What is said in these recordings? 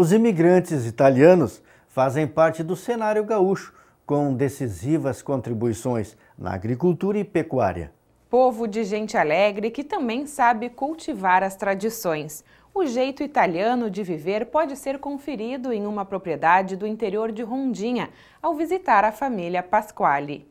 Os imigrantes italianos fazem parte do cenário gaúcho, com decisivas contribuições na agricultura e pecuária. Povo de gente alegre que também sabe cultivar as tradições. O jeito italiano de viver pode ser conferido em uma propriedade do interior de Rondinha, ao visitar a família Pasquale.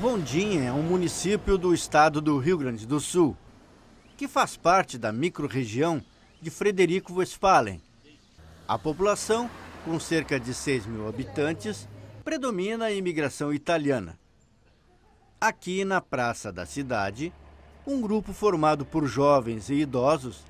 Rondinha é um município do estado do Rio Grande do Sul, que faz parte da microrregião de Frederico Westphalen. A população, com cerca de 6 mil habitantes, predomina a imigração italiana. Aqui na praça da cidade, um grupo formado por jovens e idosos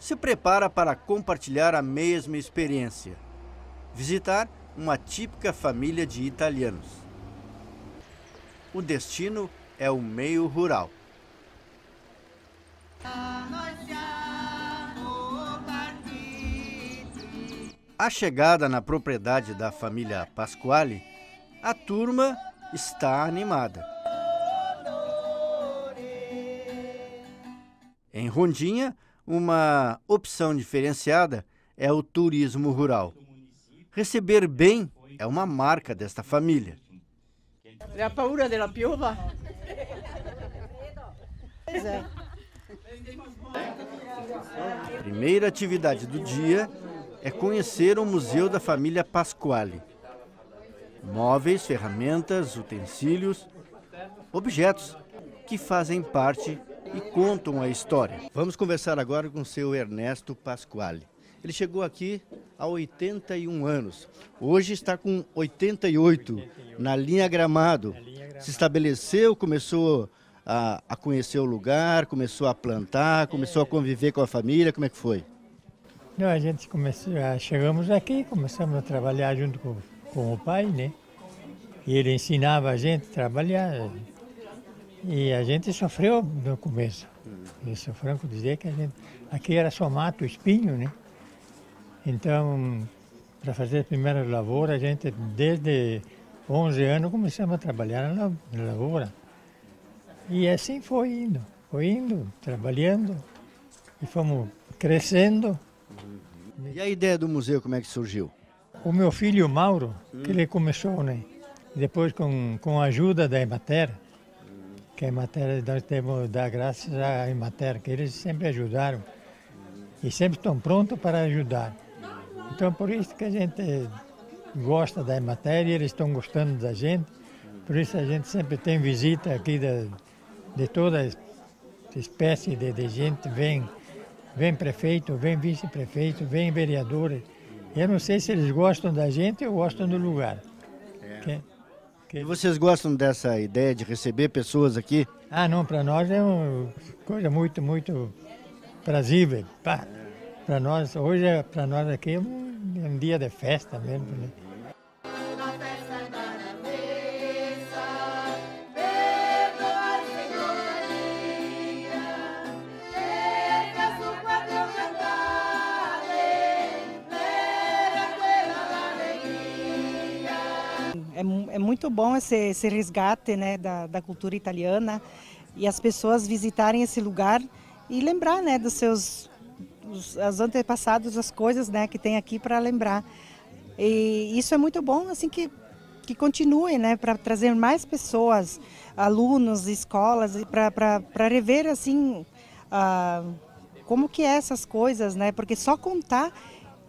se prepara para compartilhar a mesma experiência: visitar uma típica família de italianos. O destino é o meio rural. Ah, A chegada na propriedade da família Pasquale, a turma está animada. Em Rondinha, uma opção diferenciada é o turismo rural. Receber bem é uma marca desta família. a paura della piova. Primeira atividade do dia é conhecer o Museu da Família Pasquale. Móveis, ferramentas, utensílios, objetos que fazem parte e contam a história. Vamos conversar agora com o seu Ernesto Pasquale. Ele chegou aqui há 81 anos. Hoje está com 88, 88. na linha Gramado. Se estabeleceu, começou a, a, conhecer o lugar, começou a plantar, começou a conviver com a família. Como é que foi? Não, a gente começou, ah, chegamos aqui, começamos a trabalhar junto com, com o pai, né? E ele ensinava a gente a trabalhar. E a gente sofreu no começo. Isso franco dizer que a gente. Aqui era só mato, espinho, né? Então, para fazer a primeira lavoura, a gente, desde 11 anos, começamos a trabalhar na lavoura. E assim foi indo, foi indo, trabalhando. E fomos crescendo. Uhum. E a ideia do museu, como é que surgiu? O meu filho Mauro, que ele começou, né? Depois, com, com a ajuda da Emater, que a Emater, nós temos dar graças à Emater, que eles sempre ajudaram e sempre estão prontos para ajudar. Então, por isso que a gente gosta da e eles estão gostando da gente, por isso a gente sempre tem visita aqui de, de toda espécie de, de gente, vem vem prefeito, vem vice-prefeito, vem vereador. Eu não sei se eles gostam da gente ou gostam do lugar. É. Que, que... E vocês gostam dessa ideia de receber pessoas aqui? Ah, não, para nós é uma coisa muito, muito prazível. Para nós, hoje, é, para nós aqui é, é um, dia de festa mesmo. Né? muito bom esse, esse resgate né, da, da, cultura italiana e as pessoas visitarem esse lugar e lembrar né, dos seus os, os antepassados, as coisas né, que tem aqui para lembrar. E isso é muito bom, assim que que continue, né, para trazer mais pessoas, alunos, escolas, para rever assim uh, como que é essas coisas, né? Porque só contar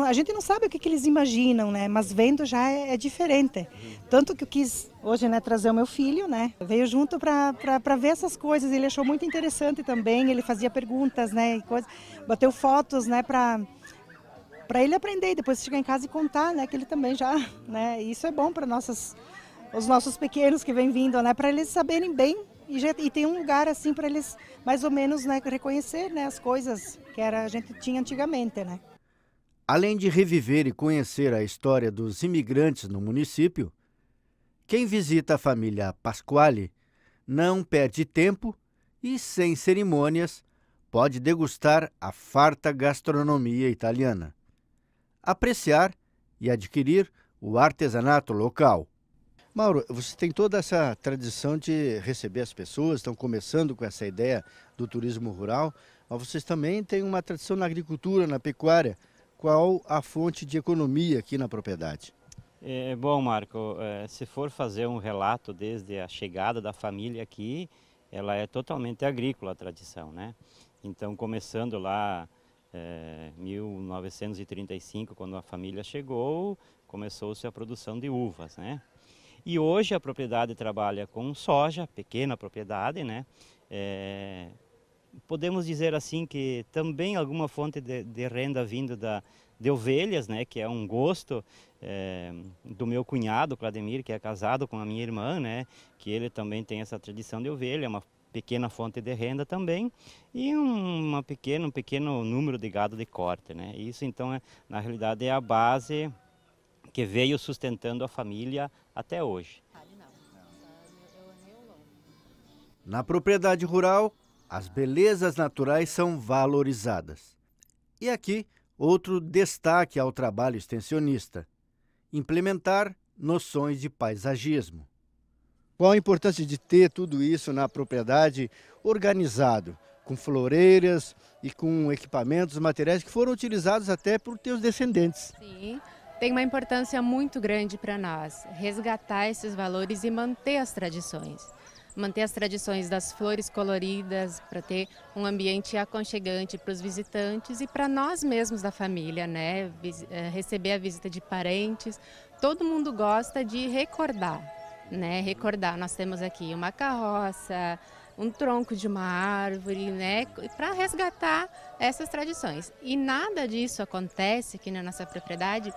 a gente não sabe o que, que eles imaginam, né? Mas vendo já é, é, diferente. Tanto que eu quis hoje né, trazer o meu filho, né? Veio junto para ver essas coisas. Ele achou muito interessante também. Ele fazia perguntas, né? E coisa, bateu fotos, né? Para para ele aprender e depois chegar em casa e contar, né? Que ele também já, né? Isso é bom para nossas os nossos pequenos que vêm vindo, né? Para eles saberem bem e, já, e tem um lugar assim para eles mais ou menos né, reconhecer né, as coisas que era, a gente tinha antigamente, né? Além de reviver e conhecer a história dos imigrantes no município, quem visita a família Pasquale não perde tempo e, sem cerimônias, pode degustar a farta gastronomia italiana, apreciar e adquirir o artesanato local. Mauro, você tem toda essa tradição de receber as pessoas, estão começando com essa ideia do turismo rural, mas vocês também têm uma tradição na agricultura, na pecuária qual a fonte de economia aqui na propriedade? É, é, bom, Marco, é, se for fazer um relato desde a chegada da família aqui, ela é totalmente agrícola a tradição, né? Então, começando lá é, 1935, quando a família chegou, começou-se a produção de uvas, né? E hoje a propriedade trabalha com soja, pequena propriedade, né? É, podemos dizer assim que também alguma fonte de, de renda vindo da, de ovelhas, né, que é um gosto é, do meu cunhado, Clademir, que é casado com a minha irmã, né, que ele também tem essa tradição de ovelha, uma pequena fonte de renda também e uma pequeno um pequeno número de gado de corte, né. Isso então é, na realidade é a base que veio sustentando a família até hoje. Na propriedade rural, as belezas naturais são valorizadas. E aqui, outro destaque ao trabalho extensionista: implementar noções de paisagismo. Qual a importância de ter tudo isso na propriedade organizado, com floreiras e com equipamentos, materiais que foram utilizados até por teus descendentes? Sim, tem uma importância muito grande para nós resgatar esses valores e manter as tradições manter as tradições das flores coloridas, para ter um ambiente aconchegante para os visitantes e para nós mesmos da família, né? Eh, receber a visita de parentes. Todo mundo gosta de recordar, né? Recordar. Nós temos aqui uma carroça, um tronco de uma árvore, né, para resgatar essas tradições. E nada disso acontece aqui na nossa propriedade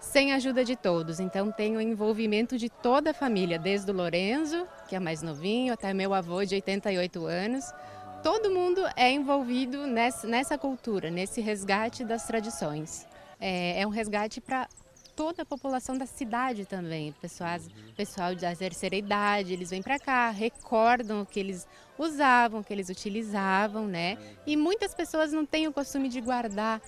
sem a ajuda de todos. Então tem o envolvimento de toda a família, desde o Lorenzo, que é mais novinho, até meu avô de 88 anos. Todo mundo é envolvido nessa, nessa cultura, nesse resgate das tradições. É, é um resgate para toda a população da cidade também. Pessoas, pessoal de terceira idade, eles vêm para cá, recordam o que eles usavam, o que eles utilizavam, né? E muitas pessoas não têm o costume de guardar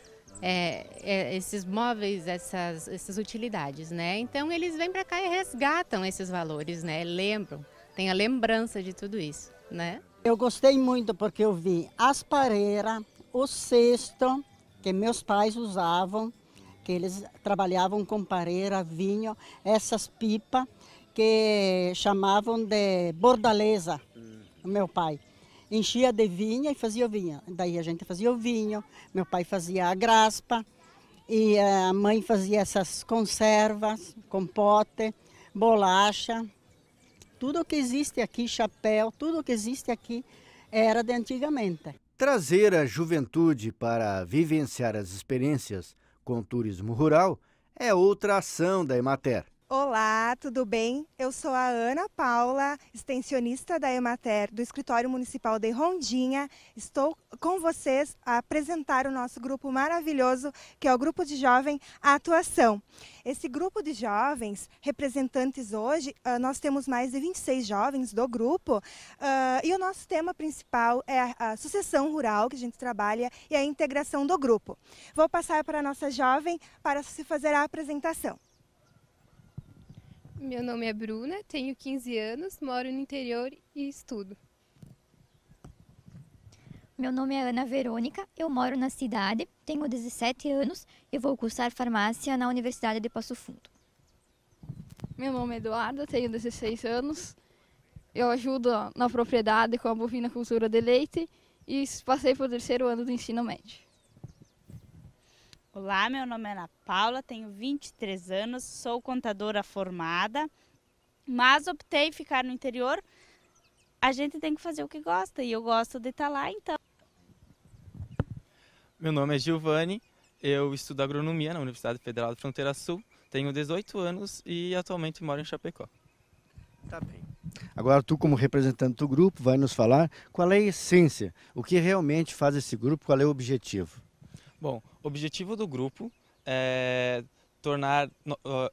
é, é, esses móveis, essas, essas utilidades, né? Então eles vêm para cá e resgatam esses valores, né? Lembram, tem a lembrança de tudo isso, né? Eu gostei muito porque eu vi as pareiras, o cesto que meus pais usavam, que eles trabalhavam com pareira, vinho, essas pipas que chamavam de bordaleza, hum. meu pai enchia de vinha e fazia vinho. Daí a gente fazia o vinho, meu pai fazia a graspa, e a mãe fazia essas conservas, compote, bolacha, tudo que existe aqui, chapéu, tudo que existe aqui era de antigamente. Trazer a juventude para vivenciar as experiências com o turismo rural é outra ação da Emater. Olá, tudo bem? Eu sou a Ana Paula, extensionista da Emater do Escritório Municipal de Rondinha. Estou com vocês a apresentar o nosso grupo maravilhoso, que é o Grupo de Jovem Atuação. Esse grupo de jovens, representantes hoje, ah, nós temos mais de 26 jovens do grupo ah, e o nosso tema principal é a sucessão rural que a gente trabalha e a integração do grupo. Vou passar para a nossa jovem para se fazer a apresentação. Meu nome é Bruna, tenho 15 anos, moro no interior e estudo. Meu nome é Ana Verônica, eu moro na cidade, tenho 17 anos e vou cursar farmácia na Universidade de Passo Fundo. Meu nome é Eduarda, tenho 16 anos, eu ajudo na propriedade com a bovina cultura de leite e passei pelo terceiro ano do ensino médio. Olá, meu nome é Ana Paula, tenho 23 anos, sou contadora formada, mas optei ficar no interior. A gente tem que fazer o que gosta e eu gosto de estar tá lá, então. Meu nome é Giovanni, eu estudo agronomia na Universidade Federal da Fronteira Sul, tenho 18 anos e atualmente moro em Chapecó. Tá bem. Agora tu, como representante do grupo, vai nos falar qual é a essência, o que realmente faz esse grupo, qual é o objetivo. Bom, o objetivo do grupo é tornar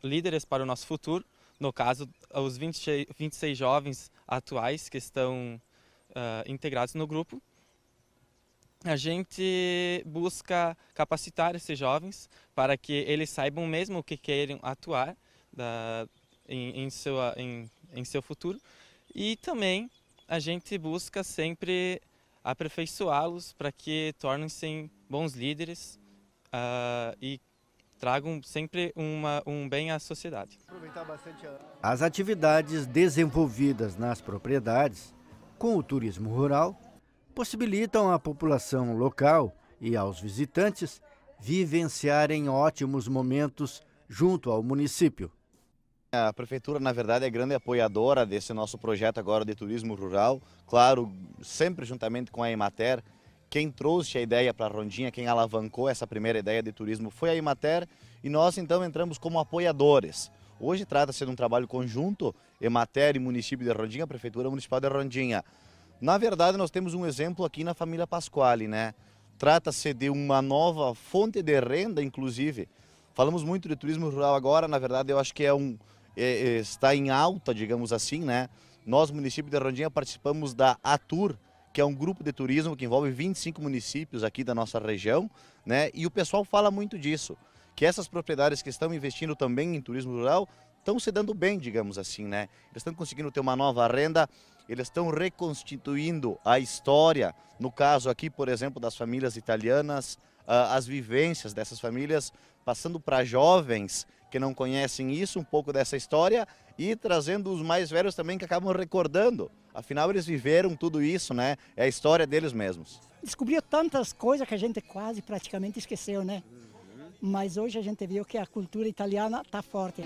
líderes para o nosso futuro, no caso, os 26 jovens atuais que estão uh, integrados no grupo. A gente busca capacitar esses jovens para que eles saibam mesmo o que querem atuar da, em, em, sua, em, em seu futuro. E também a gente busca sempre aperfeiçoá-los para que tornem-se bons líderes uh, e tragam sempre uma, um bem à sociedade. As atividades desenvolvidas nas propriedades, com o turismo rural, possibilitam à população local e aos visitantes vivenciarem ótimos momentos junto ao município. A prefeitura, na verdade, é grande apoiadora desse nosso projeto agora de turismo rural. Claro, sempre juntamente com a Emater. Quem trouxe a ideia para a Rondinha, quem alavancou essa primeira ideia de turismo foi a Emater e nós então entramos como apoiadores. Hoje trata-se de um trabalho conjunto, Emater e município de Rondinha, Prefeitura Municipal de Rondinha. Na verdade, nós temos um exemplo aqui na família Pasquale, né? Trata-se de uma nova fonte de renda, inclusive. Falamos muito de turismo rural agora, na verdade, eu acho que é um, é, é, está em alta, digamos assim, né? Nós, município de Rondinha, participamos da ATUR, que é um grupo de turismo que envolve 25 municípios aqui da nossa região, né? E o pessoal fala muito disso, que essas propriedades que estão investindo também em turismo rural estão se dando bem, digamos assim, né? Eles estão conseguindo ter uma nova renda, eles estão reconstituindo a história, no caso aqui, por exemplo, das famílias italianas, ah, as vivências dessas famílias, passando para jovens que não conhecem isso, um pouco dessa história e trazendo os mais velhos também que acabam recordando. Afinal, eles viveram tudo isso, né? É a história deles mesmos. Descobriu tantas coisas que a gente quase praticamente esqueceu, né? Mas hoje a gente viu que a cultura italiana está forte.